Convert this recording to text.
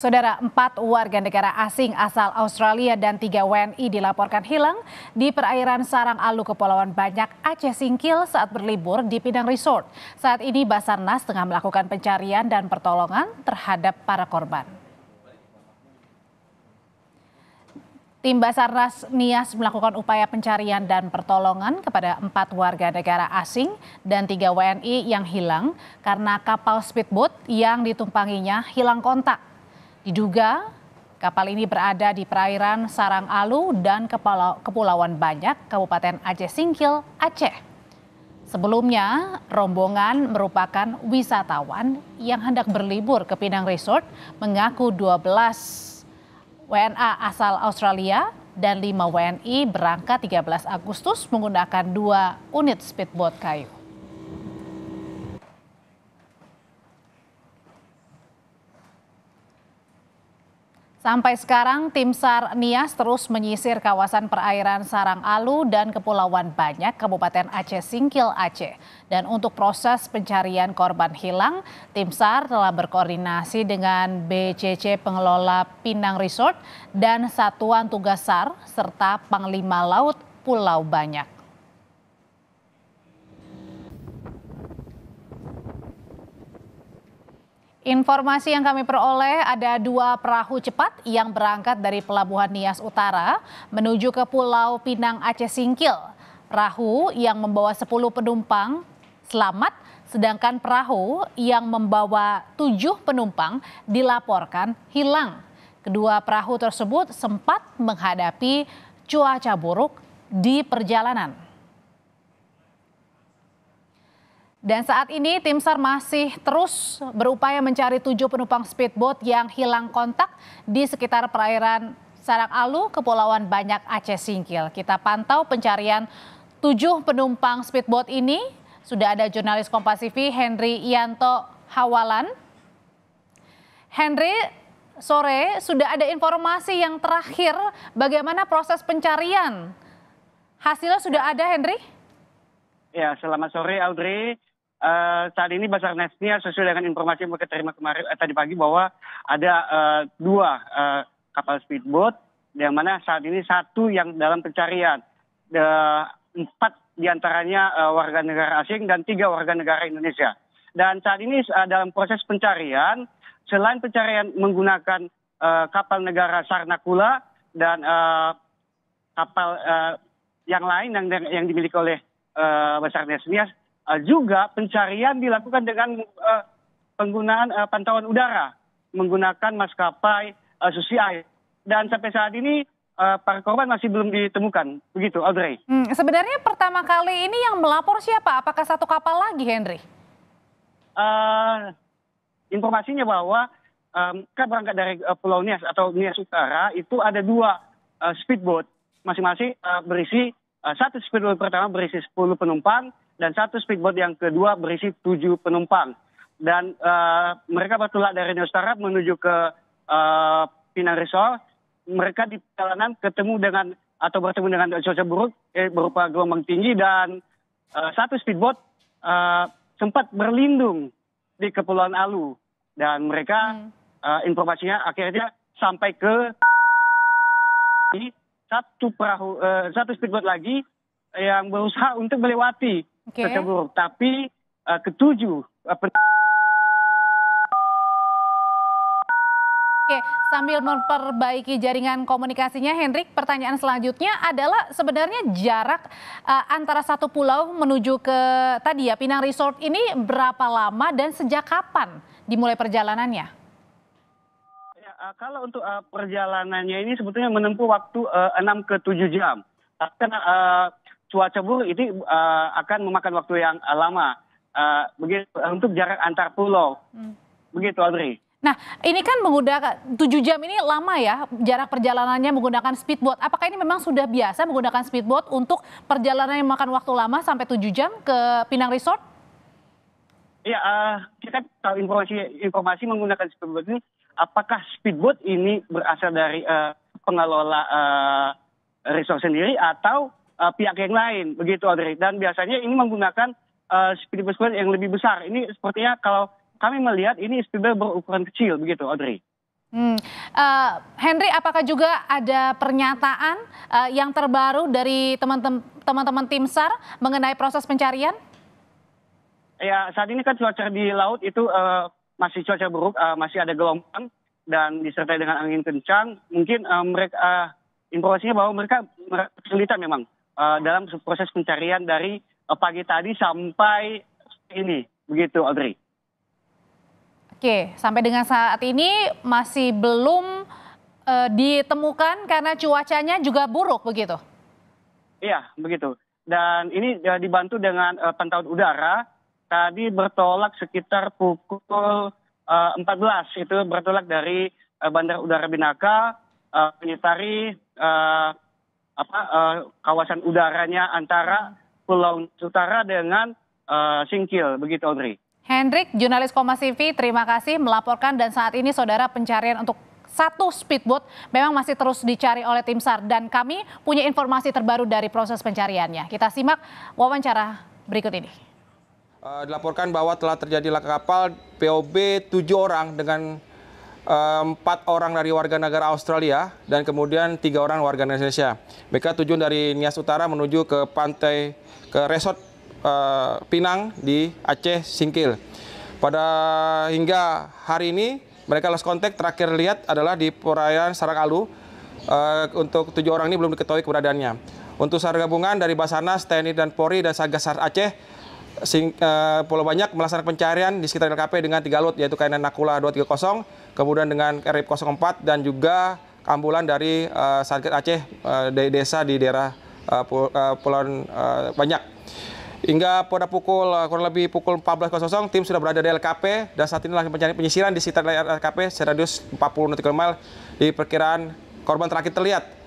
Saudara, empat warga negara asing asal Australia dan tiga WNI dilaporkan hilang di perairan Sarang Alu, Kepulauan Banyak, Aceh Singkil saat berlibur di Pinang Resort. Saat ini Basarnas tengah melakukan pencarian dan pertolongan terhadap para korban. Tim Basarnas Nias melakukan upaya pencarian dan pertolongan kepada empat warga negara asing dan tiga WNI yang hilang karena kapal speedboat yang ditumpanginya hilang kontak. Diduga kapal ini berada di perairan Sarang Alu dan Kepulauan Banyak, Kabupaten Aceh Singkil, Aceh. Sebelumnya, rombongan merupakan wisatawan yang hendak berlibur ke Pinang Resort mengaku 12 WNA asal Australia dan 5 WNI berangkat 13 Agustus menggunakan dua unit speedboat kayu. Sampai sekarang, tim SAR Nias terus menyisir kawasan perairan Sarang Alu dan Kepulauan Banyak, Kabupaten Aceh Singkil, Aceh. Dan untuk proses pencarian korban hilang, tim SAR telah berkoordinasi dengan BCC Pengelola Pinang Resort dan Satuan Tugas SAR serta Panglima Laut Pulau Banyak. Informasi yang kami peroleh ada dua perahu cepat yang berangkat dari Pelabuhan Nias Utara menuju ke Pulau Pinang Aceh Singkil. Perahu yang membawa 10 penumpang selamat, sedangkan perahu yang membawa 7 penumpang dilaporkan hilang. Kedua perahu tersebut sempat menghadapi cuaca buruk di perjalanan. Dan saat ini tim SAR masih terus berupaya mencari tujuh penumpang speedboat yang hilang kontak di sekitar perairan Sarang Alu, Kepulauan Banyak Aceh Singkil. Kita pantau pencarian tujuh penumpang speedboat ini. Sudah ada jurnalis Kompasivi Henry Ianto Hawalan. Henry, sore sudah ada informasi yang terakhir bagaimana proses pencarian. Hasilnya sudah ada, Henry? Ya, selamat sore Audrey. Uh, saat ini Basarnasnya sesuai dengan informasi yang kita terima kemarin eh, tadi pagi bahwa ada uh, dua uh, kapal speedboat yang mana saat ini satu yang dalam pencarian uh, empat diantaranya uh, warga negara asing dan tiga warga negara Indonesia dan saat ini uh, dalam proses pencarian selain pencarian menggunakan uh, kapal negara Sarnakula dan uh, kapal uh, yang lain yang yang dimiliki oleh uh, Basarnas Eh, juga pencarian dilakukan dengan eh, penggunaan eh, pantauan udara menggunakan maskapai Susi Air. Dan sampai saat ini para korban masih belum ditemukan. Begitu, Audrey. Hmm, sebenarnya pertama kali ini yang melapor siapa? Apakah satu kapal lagi, Henry? Uh, informasinya bahwa um, berangkat dari uh, Pulau Nias atau Nias Utara itu ada dua uh, speedboat masing-masing uh, berisi uh, satu speedboat pertama berisi 10 penumpang, dan satu speedboat yang kedua berisi tujuh penumpang. Dan uh, mereka bertolak dari Nusantara menuju ke uh, Pinang Resort. Mereka di perjalanan ketemu dengan atau bertemu dengan cuaca buruk eh, berupa gelombang tinggi dan uh, satu speedboat uh, sempat berlindung di Kepulauan Alu dan mereka hmm. uh, informasinya akhirnya sampai ke satu perahu uh, satu speedboat lagi yang berusaha untuk melewati okay. Tapi uh, ketujuh uh, Oke, sambil memperbaiki jaringan komunikasinya, Hendrik, pertanyaan selanjutnya adalah sebenarnya jarak uh, antara satu pulau menuju ke tadi ya Pinang Resort ini berapa lama dan sejak kapan dimulai perjalanannya? uh, kalau untuk uh, perjalanannya ini sebetulnya menempuh waktu uh, 6 ke 7 jam. Karena uh, cuaca buruk itu uh, akan memakan waktu yang uh, lama uh, begitu untuk jarak antar pulau. Hmm. Begitu Audrey. Nah, ini kan menggunakan 7 jam ini lama ya jarak perjalanannya menggunakan speedboat. Apakah ini memang sudah biasa menggunakan speedboat untuk perjalanan yang memakan waktu lama sampai 7 jam ke Pinang Resort? Ya, uh, kita tahu informasi informasi menggunakan speedboat ini apakah speedboat ini berasal dari uh, pengelola uh, resort sendiri atau uh, pihak yang lain begitu Audrey dan biasanya ini menggunakan uh, yang lebih besar ini sepertinya kalau kami melihat ini speedboat berukuran kecil begitu Audrey. Hmm. Uh, Henry, apakah juga ada pernyataan uh, yang terbaru dari teman-teman tim SAR mengenai proses pencarian? Ya, saat ini kan cuaca di laut itu uh, masih cuaca buruk, uh, masih ada gelombang dan disertai dengan angin kencang. Mungkin uh, mereka uh, informasinya bahwa mereka kesulitan memang Eh, dalam proses pencarian dari eh, pagi tadi sampai ini, begitu Audrey. Oke, sampai dengan saat ini masih belum uh, ditemukan karena cuacanya juga buruk begitu. Iya, begitu. Dan ini uh, dibantu dengan uh, pantauan udara tadi bertolak sekitar pukul uh, 14 itu bertolak dari uh, Bandar Udara Binaka, uh, Penitari, uh, apa uh, kawasan udaranya antara Pulau Utara dengan uh, Singkil begitu Audrey. Hendrik, jurnalis Komas TV, terima kasih melaporkan dan saat ini saudara pencarian untuk satu speedboat memang masih terus dicari oleh tim SAR dan kami punya informasi terbaru dari proses pencariannya. Kita simak wawancara berikut ini. Uh, dilaporkan bahwa telah terjadi laka kapal POB tujuh orang dengan empat orang dari warga negara Australia dan kemudian tiga orang warga Indonesia. Mereka tujuan dari Nias Utara menuju ke pantai ke resort uh, Pinang di Aceh Singkil. Pada hingga hari ini mereka lost contact terakhir lihat adalah di perairan Sarang Alu. Uh, eh, untuk tujuh orang ini belum diketahui keberadaannya. Untuk sar gabungan dari Basarnas, TNI dan Polri dan Satgas Aceh Sing, uh, Pulau Banyak melaksanakan pencarian di sekitar LKP dengan tiga lot yaitu kainan Nakula 230, kemudian dengan RIP 04 dan juga ambulan dari uh, eh, Satgas Aceh uh, dari desa di daerah uh, Pulau, uh, Banyak. Hingga pada pukul kurang lebih pukul 14.00 tim sudah berada di LKP dan saat ini langsung pencarian penyisiran di sekitar LKP seradius 40 nautical mile di perkiraan korban terakhir terlihat